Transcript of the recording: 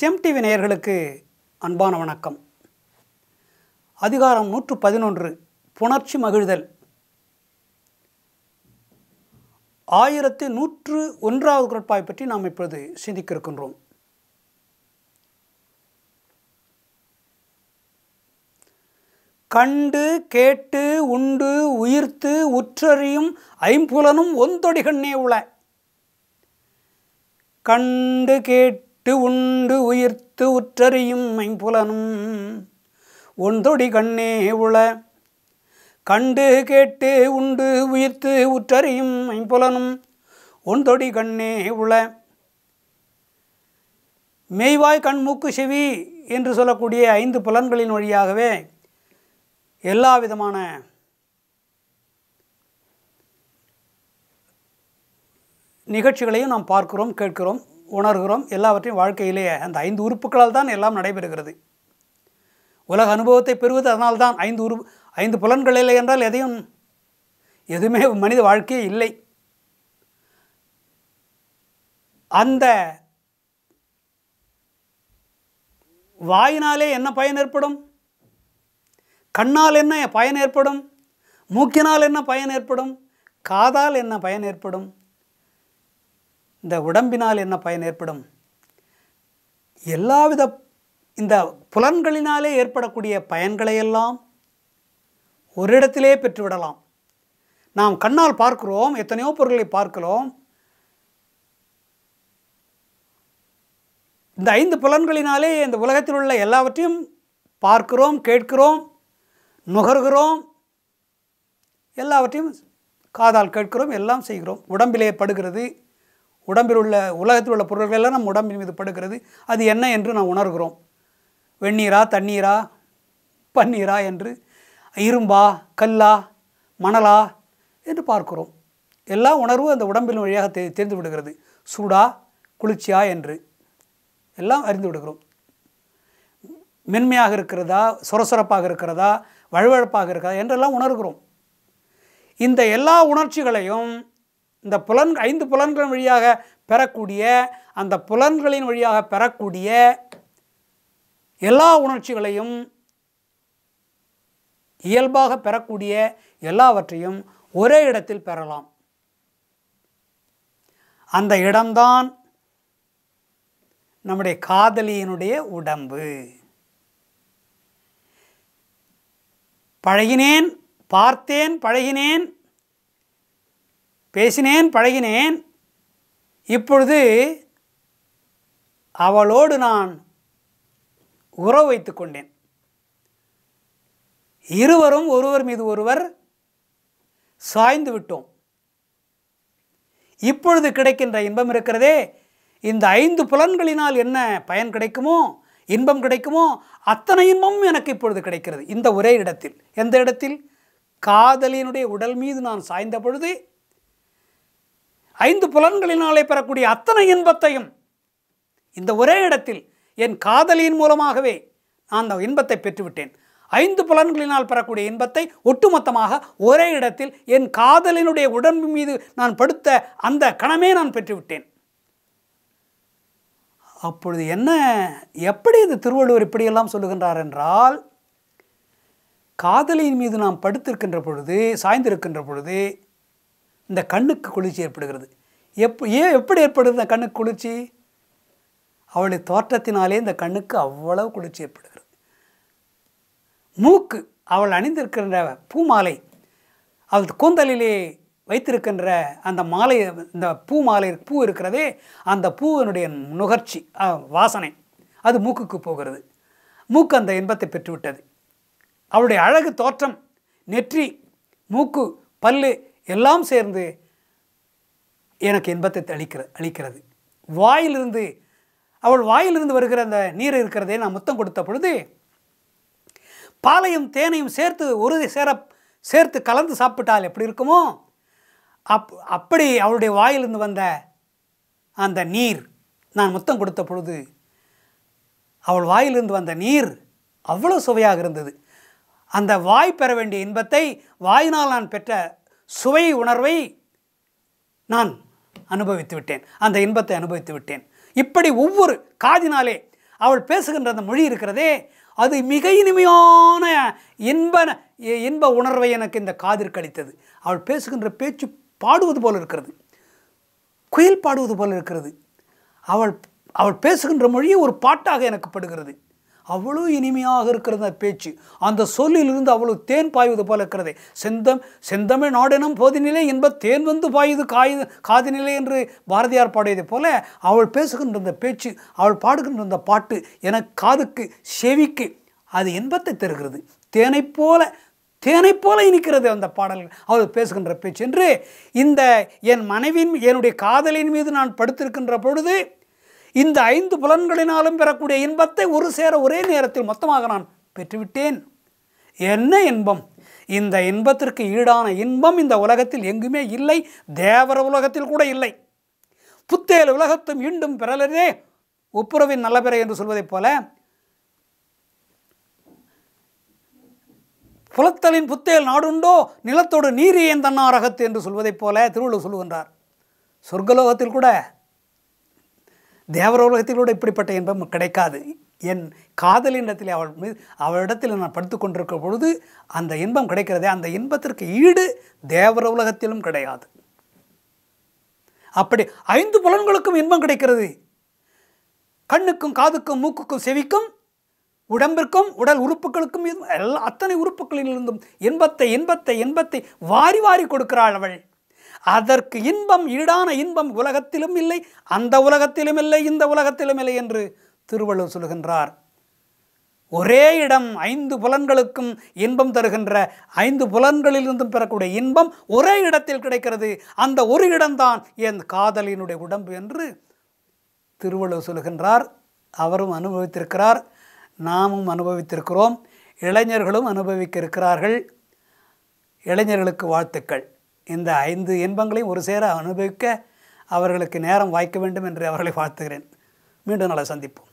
GeM TV நேயர்களுக்கு அன்பான வணக்கம் அதிகாரம் நூற்று பதினொன்று புணர்ச்சி மகிழ்தல் ஆயிரத்து நூற்று ஒன்றாவது குரட்பாய் பற்றி நாம் இப்பொழுது சிந்திக்க இருக்கின்றோம் கண்டு கேட்டு உண்டு உயிர்த்து உற்றறியும் ஐம்புலனும் ஒந்தொடிகண்ணே உள கண்டு கேட்டு உட்டு உண்டு உயிர்த்து உற்றறியும் மைம்புலனும் ஒன்றொடி கண்ணே உள கண்டு கேட்டு உண்டு உயிர்த்து உற்றறியும் ஐம்புலனும் ஒன்றொடி கண்ணே உள மெய்வாய் கண்மூக்கு செவி என்று சொல்லக்கூடிய ஐந்து புலன்களின் வழியாகவே எல்லா விதமான நிகழ்ச்சிகளையும் நாம் பார்க்கிறோம் கேட்கிறோம் உணர்கிறோம் எல்லாவற்றையும் வாழ்க்கையிலேயே அந்த ஐந்து உறுப்புகளால் தான் எல்லாம் நடைபெறுகிறது உலக அனுபவத்தை பெறுவது அதனால்தான் ஐந்து உரு ஐந்து புலன்கள் இல்லை என்றால் எதையும் எதுவுமே மனித வாழ்க்கையே இல்லை அந்த வாயினாலே என்ன பயன் ஏற்படும் கண்ணால் என்ன பயன் ஏற்படும் மூக்கினால் என்ன பயன் ஏற்படும் காதால் என்ன பயன் ஏற்படும் இந்த உடம்பினால் என்ன பயன் ஏற்படும் எல்லாவித இந்த புலன்களினாலே ஏற்படக்கூடிய பயன்களையெல்லாம் ஒரு இடத்திலே பெற்றுவிடலாம் நாம் கண்ணால் பார்க்கிறோம் எத்தனையோ பொருள்களை பார்க்கிறோம் இந்த ஐந்து புலன்களினாலே இந்த உலகத்தில் உள்ள எல்லாவற்றையும் பார்க்கிறோம் கேட்கிறோம் நுகர்கிறோம் எல்லாவற்றையும் காதால் கேட்கிறோம் எல்லாம் செய்கிறோம் உடம்பிலே படுகிறது உடம்பில் உள்ள உலகத்தில் உள்ள பொருள்கள் எல்லாம் நம் உடம்பின் மீது படுக்கிறது அது என்ன என்று நாம் உணர்கிறோம் வெந்நீரா தண்ணீரா பன்னீரா என்று இரும்பா கல்லா மணலா என்று பார்க்கிறோம் எல்லா உணர்வும் அந்த உடம்பின் வழியாக தெ தெரிந்து விடுகிறது சூடா குளிர்ச்சியா என்று எல்லாம் அறிந்து விடுகிறோம் மென்மையாக இருக்கிறதா சொரசொரப்பாக இருக்கிறதா வழுவழுப்பாக இருக்கிறதா என்றெல்லாம் உணர்கிறோம் இந்த எல்லா உணர்ச்சிகளையும் இந்த புலன் ஐந்து புலன்கள் வழியாக பெறக்கூடிய அந்த புலன்களின் வழியாக பெறக்கூடிய எல்லா உணர்ச்சிகளையும் இயல்பாக பெறக்கூடிய எல்லாவற்றையும் ஒரே இடத்தில் பெறலாம் அந்த இடம்தான் நம்முடைய காதலியினுடைய உடம்பு பழகினேன் பார்த்தேன் பழகினேன் பேசினேன் பழகினேன் இப்பொழுது அவளோடு நான் உறவு வைத்து கொண்டேன் இருவரும் ஒருவர் மீது ஒருவர் சாய்ந்து விட்டோம் இப்பொழுது கிடைக்கின்ற இன்பம் இருக்கிறதே இந்த ஐந்து புலன்களினால் என்ன பயன் கிடைக்குமோ இன்பம் கிடைக்குமோ அத்தனை இன்பமும் எனக்கு இப்பொழுது கிடைக்கிறது இந்த ஒரே இடத்தில் எந்த இடத்தில் காதலியினுடைய உடல் மீது நான் சாய்ந்த பொழுது ஐந்து புலன்களினாலே பெறக்கூடிய அத்தனை இன்பத்தையும் இந்த ஒரே இடத்தில் என் காதலியின் மூலமாகவே நான் அந்த இன்பத்தை பெற்றுவிட்டேன் ஐந்து புலன்களினால் பெறக்கூடிய இன்பத்தை ஒட்டுமொத்தமாக ஒரே இடத்தில் என் காதலினுடைய உடம்பு மீது நான் படுத்த அந்த கணமே நான் பெற்றுவிட்டேன் அப்பொழுது என்ன எப்படி இது திருவள்ளுவர் இப்படியெல்லாம் சொல்லுகின்றார் என்றால் காதலியின் மீது நாம் படுத்திருக்கின்ற பொழுது சாய்ந்திருக்கின்ற பொழுது இந்த கண்ணுக்கு குளிர்ச்சி ஏற்படுகிறது எப் ஏன் எப்படி ஏற்படுகிறது இந்த கண்ணுக்கு குளிர்ச்சி அவளுடைய தோற்றத்தினாலே இந்த கண்ணுக்கு அவ்வளவு குளிர்ச்சி ஏற்படுகிறது மூக்கு அவள் அணிந்திருக்கின்ற பூமாலை அவள் கூந்தலிலே வைத்திருக்கின்ற அந்த மாலை இந்த பூ மாலை பூ இருக்கிறதே அந்த பூவினுடைய நுகர்ச்சி வாசனை அது மூக்குக்கு போகிறது மூக்கு அந்த இன்பத்தை பெற்றுவிட்டது அவளுடைய அழகு தோற்றம் நெற்றி மூக்கு பல்லு எல்லாம் சேர்ந்து எனக்கு இன்பத்தை அளிக்கிற அளிக்கிறது வாயிலிருந்து அவள் வாயிலிருந்து வருகிற அந்த நீர் இருக்கிறதே நான் முத்தம் கொடுத்த பொழுது பாலையும் தேனையும் சேர்த்து ஒரு சேர சேர்த்து கலந்து சாப்பிட்டால் எப்படி இருக்குமோ அப் அப்படி அவளுடைய வாயிலிருந்து வந்த அந்த நீர் நான் முத்தம் கொடுத்த பொழுது அவள் வாயிலிருந்து வந்த நீர் அவ்வளோ சுவையாக இருந்தது அந்த வாய் பெற வேண்டிய இன்பத்தை வாயினால் நான் பெற்ற சுவை உணர்வை நான் அனுபவித்து விட்டேன் அந்த இன்பத்தை அனுபவித்து விட்டேன் இப்படி ஒவ்வொரு காதினாலே அவள் பேசுகின்ற அந்த மொழி இருக்கிறதே அது மிக இனிமையான இன்ப இன்ப உணர்வை எனக்கு இந்த காதிற்கு அளித்தது அவள் பேசுகின்ற பேச்சு பாடுவது போல் இருக்கிறது குயில் பாடுவது போல் இருக்கிறது அவள் அவள் பேசுகின்ற மொழி ஒரு பாட்டாக எனக்கு படுகிறது அவ்வளோ இனிமையாக இருக்கிறது அந்த பேச்சு அந்த சொல்லிலிருந்து அவ்வளோ தேன் பாய்வது போல இருக்கிறதே செந்தம் செந்தமிழ் நாடெனும் நிலை என்ப தேன் வந்து பாயுது காய் நிலை என்று பாரதியார் பாடியது போல அவள் பேசுகின்ற அந்த பேச்சு அவள் பாடுகின்ற அந்த பாட்டு என காதுக்கு செவிக்கு அது இன்பத்தை தருகிறது தேனை போல தேனை போல இனிக்கிறது அந்த பாடல்கள் அவர் பேசுகின்ற பேச்சு என்று இந்த என் மனைவியின் என்னுடைய காதலின் மீது நான் படுத்திருக்கின்ற பொழுது இந்த ஐந்து புலன்களினாலும் பெறக்கூடிய இன்பத்தை ஒரு சேர ஒரே நேரத்தில் மொத்தமாக நான் பெற்றுவிட்டேன் என்ன இன்பம் இந்த இன்பத்திற்கு ஈடான இன்பம் இந்த உலகத்தில் எங்குமே இல்லை தேவர உலகத்தில் கூட இல்லை புத்தேல் உலகத்தும் ஈண்டும் பிறலரே ஒப்புரவின் நல்ல பிற என்று சொல்வதைப் போல புலத்தலின் புத்தேல் நாடுண்டோ நிலத்தோடு நீரியன் தன்னாரகத்து என்று சொல்வதைப் போல திருவள்ளுவர் சொல்லுகின்றார் சொர்க்கலோகத்தில் கூட உலகத்திலோடு இப்படிப்பட்ட இன்பம் கிடைக்காது என் காதலினிடத்தில் அவள் மீது அவளிடத்தில் நான் படுத்து கொண்டிருக்க பொழுது அந்த இன்பம் கிடைக்கிறதே அந்த இன்பத்திற்கு ஈடு தேவர உலகத்திலும் கிடையாது அப்படி ஐந்து புலன்களுக்கும் இன்பம் கிடைக்கிறது கண்ணுக்கும் காதுக்கும் மூக்குக்கும் செவிக்கும் உடம்பிற்கும் உடல் உறுப்புகளுக்கும் எல்லா அத்தனை உறுப்புகளிலிருந்தும் இன்பத்தை இன்பத்தை இன்பத்தை வாரி வாரி கொடுக்கிறாள் அவள் அதற்கு இன்பம் ஈடான இன்பம் உலகத்திலும் இல்லை அந்த உலகத்திலும் இல்லை இந்த உலகத்திலும் இல்லை என்று திருவள்ளுவர் சொல்கின்றார் ஒரே இடம் ஐந்து புலன்களுக்கும் இன்பம் தருகின்ற ஐந்து புலன்களிலிருந்தும் பெறக்கூடிய இன்பம் ஒரே இடத்தில் கிடைக்கிறது அந்த ஒரு இடம்தான் என் காதலினுடைய உடம்பு என்று திருவள்ளுவர் சொல்கின்றார் அவரும் அனுபவித்திருக்கிறார் நாமும் அனுபவித்திருக்கிறோம் இளைஞர்களும் அனுபவிக்க இருக்கிறார்கள் இளைஞர்களுக்கு வாழ்த்துக்கள் இந்த ஐந்து இன்பங்களையும் ஒரு சேர அனுபவிக்க அவர்களுக்கு நேரம் வாய்க்க வேண்டும் என்று அவர்களை வாழ்த்துகிறேன் மீண்டும் நாளை சந்திப்போம்